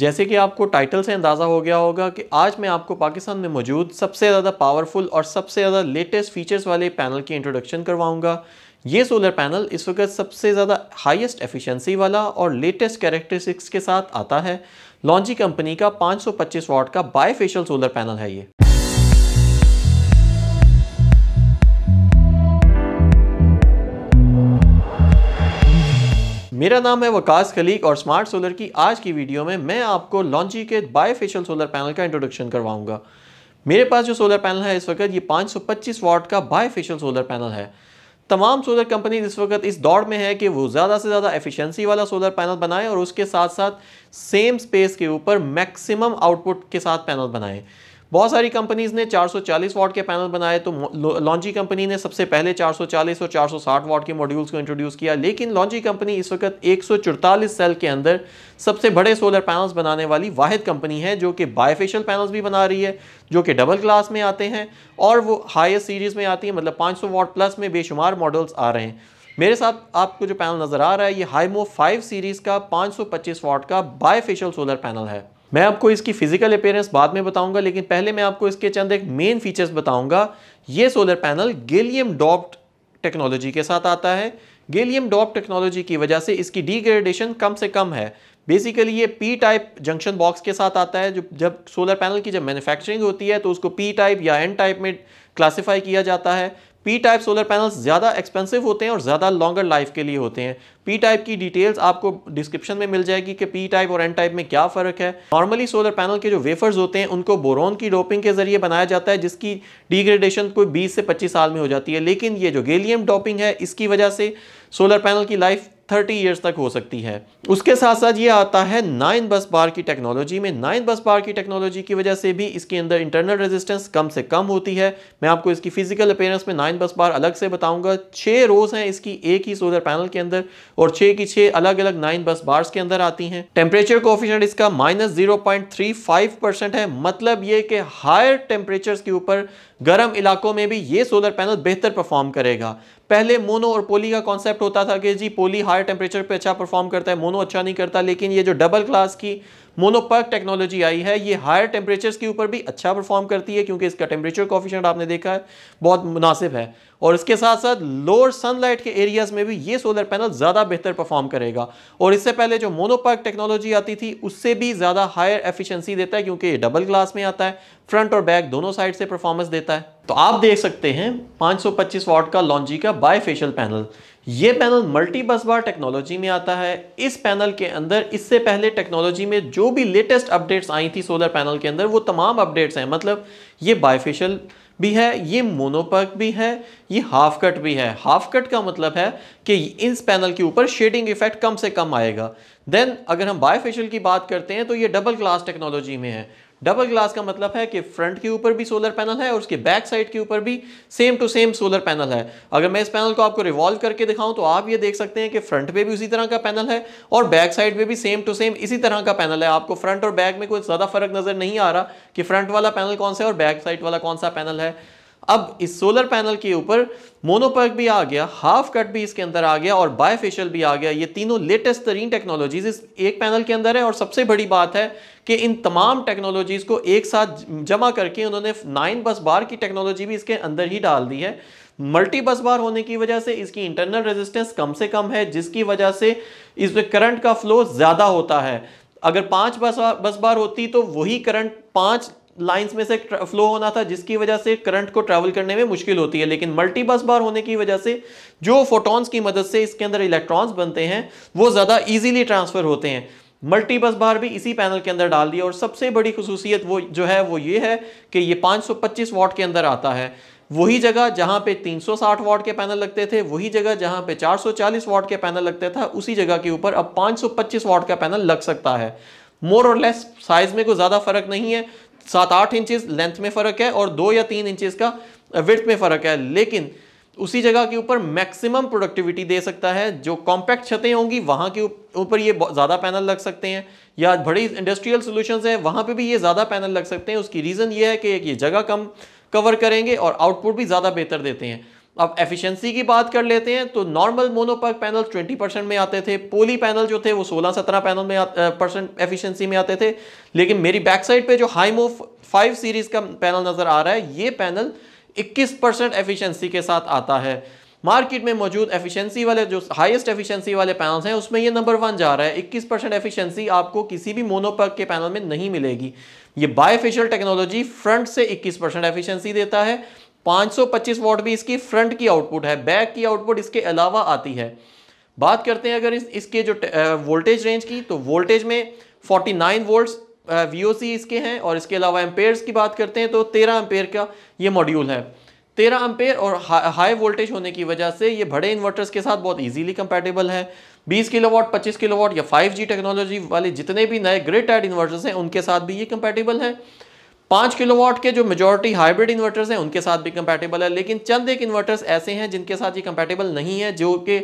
जैसे कि आपको टाइटल से अंदाज़ा हो गया होगा कि आज मैं आपको पाकिस्तान में मौजूद सबसे ज़्यादा पावरफुल और सबसे ज़्यादा लेटेस्ट फीचर्स वाले पैनल की इंट्रोडक्शन करवाऊंगा ये सोलर पैनल इस वक्त सबसे ज़्यादा हाईएस्ट एफिशिएंसी वाला और लेटेस्ट कैरेक्टरिस्टिक्स के साथ आता है लॉन्जी कंपनी का 525 वाट का बायफेशियल सोलर पैनल है ये मेरा नाम है वकास खलीक और स्मार्ट सोलर की आज की वीडियो में मैं आपको लॉन्ची के बायोफेशियल सोलर पैनल का इंट्रोडक्शन करवाऊंगा मेरे पास जो सोलर पैनल है इस वक्त ये 525 वाट का बायोफेशियल सोलर पैनल है तमाम सोलर कंपनी इस वक्त इस दौड़ में है कि वो ज़्यादा से ज़्यादा एफिशिएंसी वाला सोलर पैनल बनाएं और उसके साथ साथ सेम स्पेस के ऊपर मैक्सिमम आउटपुट के साथ पैनल बनाएं बहुत सारी कंपनीज ने 440 वाट के पैनल बनाए तो लॉन्जी कंपनी ने सबसे पहले 440 और 460 वाट के मॉड्यूल्स को इंट्रोड्यूस किया लेकिन लॉन्जी कंपनी इस वक्त एक सेल के अंदर सबसे बड़े सोलर पैनल्स बनाने वाली वाहिद कंपनी है जो कि बायोफेशियल पैनल्स भी बना रही है जो कि डबल क्लास में आते हैं और वो हाइस्ट सीरीज़ में आती है मतलब पाँच वाट प्लस में बेशुमार मॉडल्स आ रहे हैं मेरे साथ आपको जो पैनल नज़र आ रहा है ये हाईमो 5 सीरीज़ का 525 वाट का बायोफेशियल सोलर पैनल है मैं आपको इसकी फिजिकल अपेयरेंस बाद में बताऊंगा लेकिन पहले मैं आपको इसके चंद एक मेन फीचर्स बताऊंगा ये solar panel gallium doped technology के साथ आता है गेलियम डॉप टेक्नोलॉजी की वजह से इसकी डिग्रेडेशन कम से कम है बेसिकली ये पी टाइप जंक्शन बॉक्स के साथ आता है जो जब सोलर पैनल की जब मैन्युफैक्चरिंग होती है तो उसको पी टाइप या एन टाइप में क्लासिफाई किया जाता है पी टाइप सोलर पैनल्स ज़्यादा एक्सपेंसिव होते हैं और ज़्यादा लॉन्गर लाइफ के लिए होते हैं पी टाइप की डिटेल्स आपको डिस्क्रिप्शन में मिल जाएगी कि पी टाइप और एन टाइप में क्या फ़र्क है नॉर्मली सोलर पैनल के जो वेफर्स होते हैं उनको बोरोन की डोपिंग के ज़रिए बनाया जाता है जिसकी डिग्रेडेशन कोई बीस से पच्चीस साल में हो जाती है लेकिन ये जो गेलियम डोपिंग है इसकी वजह से सोलर पैनल की लाइफ थर्टी इयर्स तक हो सकती है उसके साथ साथ ये आता है नाइन बस बार की टेक्नोलॉजी में नाइन बस बार की टेक्नोलॉजी की वजह से भी इसके अंदर इंटरनल रेजिस्टेंस कम से कम होती है मैं आपको इसकी फिजिकल अपेयरेंस में नाइन बस बार अलग से बताऊंगा छः रोज हैं इसकी एक ही सोलर पैनल के अंदर और छः की छः अलग अलग नाइन बस बार्स के अंदर आती हैं टेम्परेचर कोफिशेंट इसका माइनस है मतलब ये कि हायर टेम्परेचर के ऊपर गर्म इलाकों में भी ये सोलर पैनल बेहतर परफॉर्म करेगा पहले मोनो और पोली का कॉन्सेप्ट होता था कि जी पोली हाई टेम्परेचर पे अच्छा परफॉर्म करता है मोनो अच्छा नहीं करता लेकिन ये जो डबल क्लास की मोनोपर्क टेक्नोलॉजी आई है ये हायर टेम्परेचर्स के ऊपर भी अच्छा परफॉर्म करती है क्योंकि इसका टेम्परेचर कॉफिशेंट आपने देखा है बहुत मुनासिब है और इसके साथ साथ लोअर सनलाइट के एरियाज़ में भी ये सोलर पैनल ज़्यादा बेहतर परफॉर्म करेगा और इससे पहले जो मोनोपर्क टेक्नोलॉजी आती थी उससे भी ज़्यादा हायर एफिशिएंसी देता है क्योंकि ये डबल ग्लास में आता है फ्रंट और बैक दोनों साइड से परफॉर्मेंस देता है तो आप देख सकते हैं 525 वाट का लॉन्जी का बायफेशियल पैनल ये panel multi busbar technology में आता है इस पैनल के अंदर इससे पहले टेक्नोलॉजी में जो भी लेटेस्ट अपडेट्स आई थी सोलर पैनल के अंदर वो तमाम अपडेट्स हैं मतलब ये बायफेशियल भी है ये मोनोपर्क भी है ये हाफ कट भी है हाफ कट का मतलब है कि इस पैनल के ऊपर शेडिंग इफेक्ट कम से कम आएगा देन अगर हम बायोफेशियल की बात करते हैं तो ये डबल क्लास टेक्नोलॉजी में है डबल ग्लास का मतलब है कि फ्रंट के ऊपर भी सोलर पैनल है और उसके बैक साइड के ऊपर भी same to same solar panel है अगर मैं इस पैनल को आपको रिवॉल्व करके दिखाऊं तो आप ये देख सकते हैं कि फ्रंट पे भी उसी तरह का पैनल है और बैक साइड पे भी सेम टू सेम इसी तरह का पैनल है आपको फ्रंट और बैक में कोई ज़्यादा फर्क नज़र नहीं आ रहा कि फ्रंट वाला पैनल कौन सा है और बैक साइड वाला कौन सा पैनल है अब इस सोलर पैनल के ऊपर मोनोपर्क भी आ गया हाफ कट भी इसके अंदर आ गया और बायफेशियल भी आ गया ये तीनों लेटेस्ट तरीन टेक्नोलॉजीज इस एक पैनल के अंदर है और सबसे बड़ी बात है कि इन तमाम टेक्नोलॉजीज को एक साथ जमा करके उन्होंने नाइन बस बार की टेक्नोलॉजी भी इसके अंदर ही डाल दी है मल्टी बस बार होने की वजह से इसकी इंटरनल रेजिस्टेंस कम से कम है जिसकी वजह से इसमें करंट का फ्लो ज़्यादा होता है अगर पांच बस बस बार होती तो वही करंट पांच लाइंस में से फ्लो होना था जिसकी वजह से करंट को ट्रैवल करने में मुश्किल होती है लेकिन मल्टी बस बार होने की वजह से जो फोटॉन्स की मदद से इसके अंदर इलेक्ट्रॉन्स बनते हैं वो ज़्यादा इजीली ट्रांसफ़र होते हैं मल्टी बस बार भी इसी पैनल के अंदर डाल दिया और सबसे बड़ी खसूसियत वो जो है वो ये है कि ये 525 वाट के अंदर आता है वही जगह जहाँ पे 360 वाट के पैनल लगते थे वही जगह जहाँ पे 440 वाट के पैनल लगते था उसी जगह के ऊपर अब 525 वाट का पैनल लग सकता है मोर और लेस साइज में कोई ज़्यादा फर्क नहीं है सात आठ इंचज लेंथ में फ़र्क है और दो या तीन इंचज का विथ में फ़र्क है लेकिन उसी जगह के ऊपर मैक्सिमम प्रोडक्टिविटी दे सकता है जो कॉम्पैक्ट छतें होंगी वहाँ के ऊपर ये ज़्यादा पैनल लग सकते हैं या बड़ी इंडस्ट्रियल सॉल्यूशंस हैं वहाँ पे भी ये ज़्यादा पैनल लग सकते हैं उसकी रीज़न ये है कि एक ये जगह कम कवर करेंगे और आउटपुट भी ज़्यादा बेहतर देते हैं अब एफिशिएंसी की बात कर लेते हैं तो नॉर्मल मोनोपर्क पैनल 20 परसेंट में आते थे पोली पैनल जो थे वो 16-17 पैनल में परसेंट एफिशिएंसी में आते थे लेकिन मेरी बैक साइड पे जो हाईमो फाइव सीरीज का पैनल नज़र आ रहा है ये पैनल 21 परसेंट एफिशिएंसी के साथ आता है मार्केट में मौजूद एफिशिएंसी वाले जो हाईएस्ट एफिशिएंसी वाले पैनल्स हैं उसमें ये नंबर वन जा रहा है 21 परसेंट एफिशिएंसी आपको किसी भी मोनोपर्क के पैनल में नहीं मिलेगी ये बायोफेशियल टेक्नोलॉजी फ्रंट से 21 परसेंट एफिशिएंसी देता है 525 वोट भी इसकी फ्रंट की आउटपुट है बैक की आउटपुट इसके अलावा आती है बात करते हैं अगर इस इसके जो वोल्टेज रेंज की तो वोल्टेज में 49 नाइन वोल्ट्स वी इसके हैं और इसके अलावा एम्पेयर्स की बात करते हैं तो 13 एम्पेयर का ये मॉड्यूल है 13 एम्पेयर और हा, हाई वोल्टेज होने की वजह से ये बड़े इन्वर्टर्स के साथ बहुत ईजीली कंपेटेबल है 20 पच्चीस किलो वॉट या फाइव टेक्नोलॉजी वाले जितने भी नए ग्रेट एड इन्वर्टर्स हैं उनके साथ भी ये कंपेटेबल है पाँच किलोवाट के जो मेजोरिटी हाइब्रिड इन्वर्टर्स हैं उनके साथ भी कंपेटेबल है लेकिन चंद एक इन्वर्टर्स ऐसे हैं जिनके साथ ये कंपेटेबल नहीं है जो कि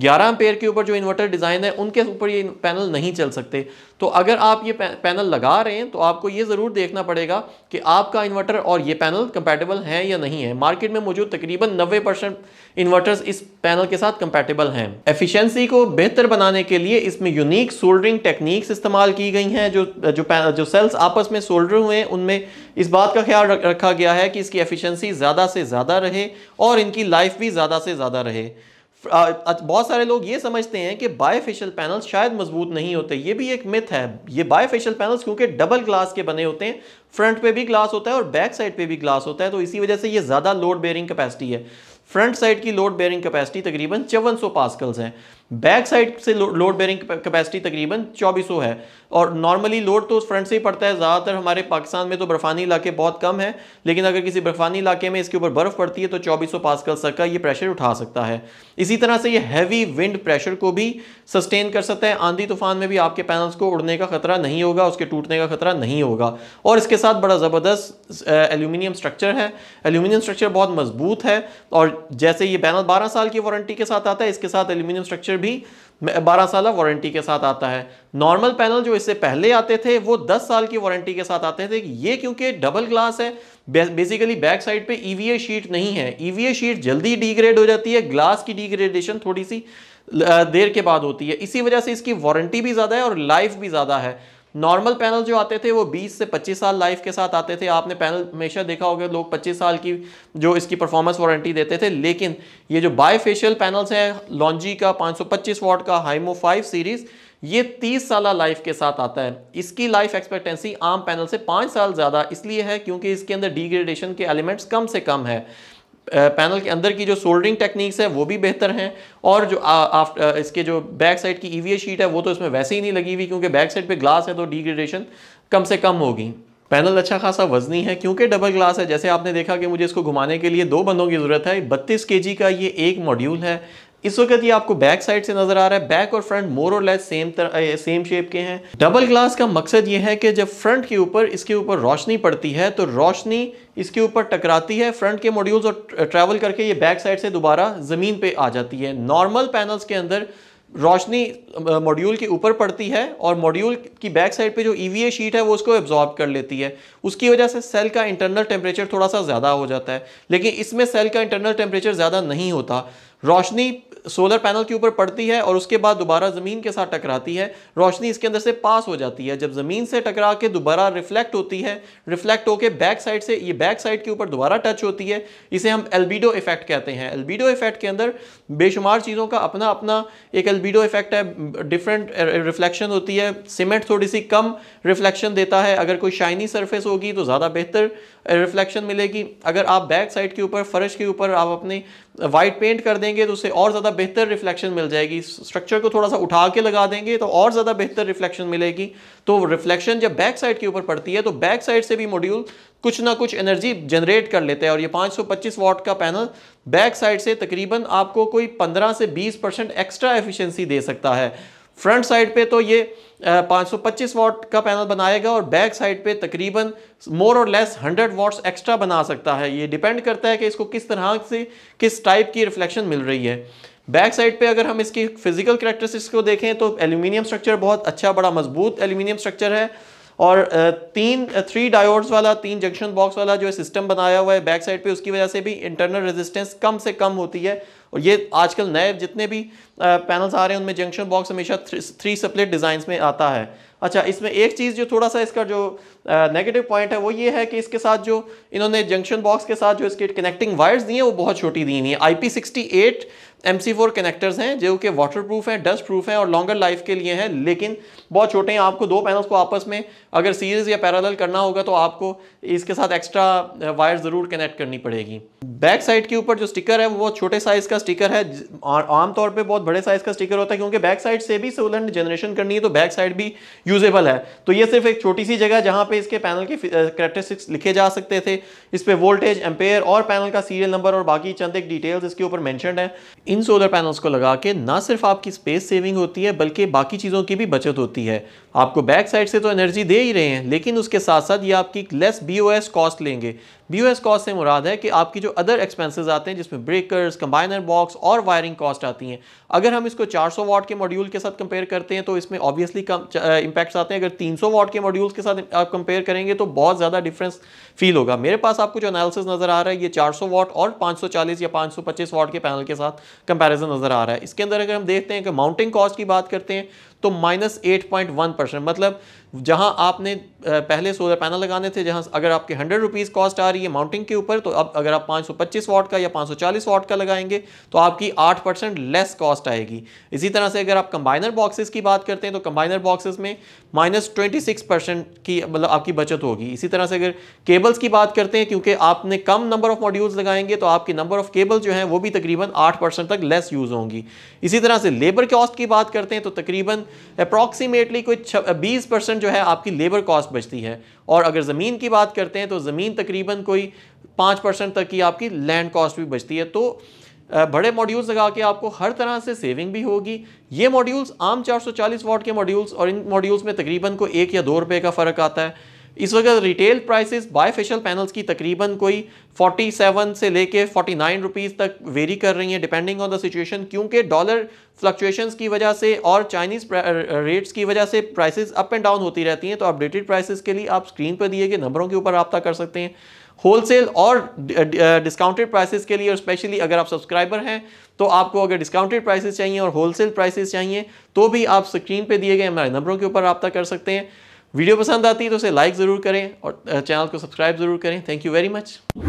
ग्यारह पेयर के ऊपर जो इन्वर्टर डिज़ाइन है उनके ऊपर ये पैनल नहीं चल सकते तो अगर आप ये पैनल लगा रहे हैं तो आपको ये ज़रूर देखना पड़ेगा कि आपका इन्वर्टर और ये पैनल कंपेटेबल हैं या नहीं है मार्केट में मौजूद तकरीबन 90 परसेंट इन्वर्टर्स इस पैनल के साथ कंपेटेबल हैं एफिशिएंसी को बेहतर बनाने के लिए इसमें यूनिक सोल्डरिंग टेक्निक्स इस्तेमाल की गई हैं जो जो जो सेल्स आपस में सोल्डर हुए हैं उनमें इस बात का ख्याल रखा गया है कि इसकी एफिशेंसी ज़्यादा से ज़्यादा रहे और इनकी लाइफ भी ज़्यादा से ज़्यादा रहे बहुत सारे लोग ये समझते हैं कि फेशियल पैनल्स शायद मजबूत नहीं होते ये भी एक मिथ है ये बायफेशियल पैनल्स क्योंकि डबल ग्लास के बने होते हैं फ्रंट पे भी ग्लास होता है और बैक साइड पे भी ग्लास होता है तो इसी वजह से ये ज़्यादा लोड बेयरिंग कैपेसिटी है फ्रंट साइड की लोड बेयरिंग कैपेसिटी तकरीबन चौवन सौ पासकल्स हैं बैक साइड से लोड बेरिंग कैपेसिटी तकरीबन 2400 है और नॉर्मली लोड तो उस फ्रंट से ही पड़ता है ज़्यादातर हमारे पाकिस्तान में तो बर्फ़ानी इलाके बहुत कम है लेकिन अगर किसी बर्फ़ानी इलाके में इसके ऊपर बर्फ़ पड़ती है तो 2400 पास्कल तक का ये प्रेशर उठा सकता है इसी तरह से ये हैवी विंड प्रेशर को भी सस्टेन कर सकता है आंधी तूफान में भी आपके पैनल्स को उड़ने का खतरा नहीं होगा उसके टूटने का खतरा नहीं होगा और इसके साथ बड़ा ज़बरदस्त एल्यूमिनियम स्ट्रक्चर है एल्यूमिनियम स्ट्रक्चर बहुत मजबूत है और जैसे ये पैनल बारह साल की वारंटी के साथ आता है इसके साथ एल्यूमिनियम स्ट्रक्चर भी बारह साल वारंटी के साथ आता है नॉर्मल पैनल जो इससे पहले आते थे वो दस साल की वारंटी के साथ आते थे ये क्योंकि डबल ग्लास है बेसिकली बैक साइड पे ईवीए e शीट नहीं है ईवीए e शीट जल्दी डिग्रेड हो जाती है ग्लास की डिग्रेडेशन थोड़ी सी देर के बाद होती है इसी वजह से इसकी वारंटी भी ज़्यादा है और लाइफ भी ज़्यादा है नॉर्मल पैनल जो आते थे वो 20 से 25 साल लाइफ के साथ आते थे आपने पैनल हमेशा देखा होगा लोग 25 साल की जो इसकी परफॉर्मेंस वारंटी देते थे लेकिन ये जो बायफेशियल पैनल्स हैं लॉन्जी का 525 वॉट का हाइमो 5 सीरीज़ ये 30 साल लाइफ के साथ आता है इसकी लाइफ एक्सपेक्टेंसी आम पैनल से पाँच साल ज़्यादा इसलिए है क्योंकि इसके अंदर डिग्रेडेशन के एलिमेंट्स कम से कम है पैनल के अंदर की जो सोल्डरिंग टेक्निक्स है वो भी बेहतर हैं और जो आ, आ, इसके जो बैक साइड की ईवीए e शीट है वो तो इसमें वैसे ही नहीं लगी हुई क्योंकि बैक साइड पे ग्लास है तो डिग्रेडेशन कम से कम होगी पैनल अच्छा खासा वजनी है क्योंकि डबल ग्लास है जैसे आपने देखा कि मुझे इसको घुमाने के लिए दो बंदों की ज़रूरत है बत्तीस के का ये एक मॉड्यूल है इस वक्त ये आपको बैक साइड से नजर आ रहा है बैक और फ्रंट मोर और लेस सेम तरह सेम शेप के हैं डबल ग्लास का मकसद ये है कि जब फ्रंट के ऊपर इसके ऊपर रोशनी पड़ती है तो रोशनी इसके ऊपर टकराती है फ्रंट के मॉड्यूल्स और ट्रैवल करके ये बैक साइड से दोबारा ज़मीन पे आ जाती है नॉर्मल पैनल्स के अंदर रोशनी मॉड्यूल के ऊपर पड़ती है और मॉड्यूल की बैक साइड पे जो ई e शीट है वो उसको एब्जॉर्ब कर लेती है उसकी वजह से सेल का इंटरनल टेम्परेचर थोड़ा सा ज़्यादा हो जाता है लेकिन इसमें सेल का इंटरनल टेम्परेचर ज़्यादा नहीं होता रोशनी सोलर पैनल के ऊपर पड़ती है और उसके बाद दोबारा ज़मीन के साथ टकराती है रोशनी इसके अंदर से पास हो जाती है जब ज़मीन से टकरा के दोबारा रिफ्लेक्ट होती है रिफ्लेक्ट होकर बैक साइड से ये बैक साइड के ऊपर दोबारा टच होती है इसे हम एल्बिडो इफेक्ट कहते हैं एल्बिडो इफेक्ट के अंदर बेशुमार चीज़ों का अपना अपना एक एल्बिडो इफेक्ट है डिफरेंट रिफ्लेक्शन होती है सीमेंट थोड़ी सी कम रिफ्लेक्शन देता है अगर कोई शाइनी सरफेस होगी तो ज़्यादा बेहतर रिफ्लेक्शन मिलेगी अगर आप बैक साइड के ऊपर फर्श के ऊपर आप अपने वाइट पेंट कर देंगे तो उसे और ज़्यादा ज़्यादा बेहतर रिफ्लेक्शन मिल जाएगी स्ट्रक्चर को थोड़ा सा उठा के लगा देंगे तो और ज़्यादा बेहतर रिफ्लेक्शन मिलेगी तो रिफ्लेक्शन जब बैक साइड के ऊपर पड़ती है तो बैक साइड से भी मॉड्यूल कुछ ना कुछ एनर्जी जनरेट कर लेते हैं और ये 525 वाट का पैनल बैक साइड से तकरीबन आपको कोई 15 से 20 परसेंट एक्स्ट्रा एफिशिएंसी दे सकता है फ्रंट साइड पे तो ये 525 वॉट का पैनल बनाएगा और बैक साइड पे तकरीबन मोर और लेस 100 वॉट्स एक्स्ट्रा बना सकता है ये डिपेंड करता है कि इसको किस तरह से किस टाइप की रिफ्लेक्शन मिल रही है बैक साइड पे अगर हम इसकी फिजिकल करेक्टरिस्टिक्स को देखें तो एल्यूमिनियम स्ट्रक्चर बहुत अच्छा बड़ा मजबूत एल्यूमिनियम स्ट्रक्चर है और तीन थ्री डायोड्स वाला तीन जंक्शन बॉक्स वाला जो सिस्टम बनाया हुआ है बैक साइड पे उसकी वजह से भी इंटरनल रेजिस्टेंस कम से कम होती है और ये आजकल नए जितने भी पैनल्स आ रहे हैं उनमें जंक्शन बॉक्स हमेशा थ्री, थ्री सप्लेट डिज़ाइंस में आता है अच्छा इसमें एक चीज़ जो थोड़ा सा इसका जो नेगेटिव पॉइंट है वो ये है कि इसके साथ जो इन्होंने जंक्शन बॉक्स के साथ जो इसके कनेक्टिंग वायर्स दी हैं वो बहुत छोटी दी हुई हैं I P sixty eight M C four connectors हैं जो कि वाटर प्रूफ हैं डस्ट प्रूफ हैं और लॉन्गर लाइफ के लिए हैं लेकिन बहुत छोटे हैं आपको दो पैनल्स को आपस में अगर सीरीज या पैरल करना होगा तो आपको इसके साथ एक्स्ट्रा वायर ज़रूर कनेक्ट करनी पड़ेगी बैक साइड के ऊपर जो स्टिकर है वो बहुत छोटे साइज़ का स्टिकर है आमतौर पर बहुत बड़े साइज़ का स्टिकर होता है क्योंकि बैक साइड से भी सोलर जनरेशन करनी है तो बैक साइड भी यूजेबल है तो ये सिर्फ एक छोटी सी जगह जहाँ पे इसके पैनल के करेक्टरिस्टिक्स uh, लिखे जा सकते थे इस पे वोल्टेज एम्पेयर और पैनल का सीरियल नंबर और बाकी चंद एक डिटेल्स इसके ऊपर मैंशनड है इन सोलर पैनल्स को लगा के ना सिर्फ आपकी स्पेस सेविंग होती है बल्कि बाकी चीज़ों की भी बचत होती है आपको बैक साइड से तो एनर्जी दे ही रहे हैं लेकिन उसके साथ साथ ये आपकी लेस बी कॉस्ट लेंगे बी कॉस्ट से मुराद है कि आपकी जो अदर एक्सपेंसेस आते हैं जिसमें ब्रेकर्स कंबाइनर बॉक्स और वायरिंग कॉस्ट आती हैं अगर हम इसको 400 वाट के मॉड्यूल के साथ कंपेयर करते हैं तो इसमें ऑब्वियसली कम इंपैक्ट्स uh, आते हैं अगर 300 वाट के मॉड्यूल्स के साथ आप कंपेयर करेंगे तो बहुत ज़्यादा डिफरेंस फील होगा मेरे पास आपको जो एनालिसिस नज़र आ रहा है ये 400 सौ वॉट और 540 या 525 सौ वॉट के पैनल के साथ कंपैरिजन नज़र आ रहा है इसके अंदर अगर हम देखते हैं कि माउंटिंग कॉस्ट की बात करते हैं तो माइनस एट मतलब जहाँ आपने पहले सोलर पैनल लगाने थे जहाँ अगर आपके हंड्रेड रुपीज़ कॉस्ट आ रही है माउंटिंग के ऊपर तो अब अगर आप पाँच सौ का या पाँच सौ का लगाएंगे तो आपकी आठ लेस कॉस्ट आएगी इसी तरह से अगर आप कंबाइनर बॉक्सेस की बात करते हैं तो कंबाइनर बॉक्सेस में माइनस ट्वेंटी की मतलब आपकी बचत होगी इसी तरह से अगर केबल्स की बात करते हैं क्योंकि आपने कम नंबर ऑफ मॉड्यूल्स लगाएंगे तो आपकी नंबर ऑफ केबल जो है वो भी तकरीबन आठ परसेंट तक लेस यूज़ होंगी इसी तरह से लेबर कॉस्ट की बात करते हैं तो तकरीबन अप्रॉक्सीमेटली कोई बीस परसेंट जो है आपकी लेबर कॉस्ट बचती है और अगर ज़मीन की बात करते हैं तो ज़मीन तकरीबन कोई पाँच परसेंट तक की आपकी लैंड कॉस्ट भी बचती है तो बड़े मॉड्यूल्स लगा के आपको हर तरह से सेविंग भी होगी ये मॉड्यूल्स आम 440 वाट के मॉड्यूल्स और इन मॉड्यूल्स में तकरीबन को एक या दो रुपये का फ़र्क आता है इस वक्त रिटेल प्राइसेस फेशल पैनल्स की तकरीबन कोई 47 से लेके 49 रुपीस तक वेरी कर रही हैं डिपेंडिंग ऑन द सिचुएशन क्योंकि डॉलर फ्लक्चुएशंस की वजह से और चाइनीज़ रेट्स की वजह से प्राइसेस अप एंड डाउन होती रहती हैं तो अपडेटेड प्राइसेस के लिए आप स्क्रीन पर दिए गए नंबरों के ऊपर रबता कर सकते हैं होलसेल और डिस्काउंटेड uh, प्राइसेस uh, के लिए और स्पेशली अगर आप सब्सक्राइबर हैं तो आपको अगर डिस्काउंटेड प्राइसेस चाहिए और होलसेल प्राइसेस चाहिए तो भी आप स्क्रीन पे दिए गए हमारे नंबरों के ऊपर रब्ता कर सकते हैं वीडियो पसंद आती है तो उसे लाइक ज़रूर करें और चैनल uh, को सब्सक्राइब ज़रूर करें थैंक यू वेरी मच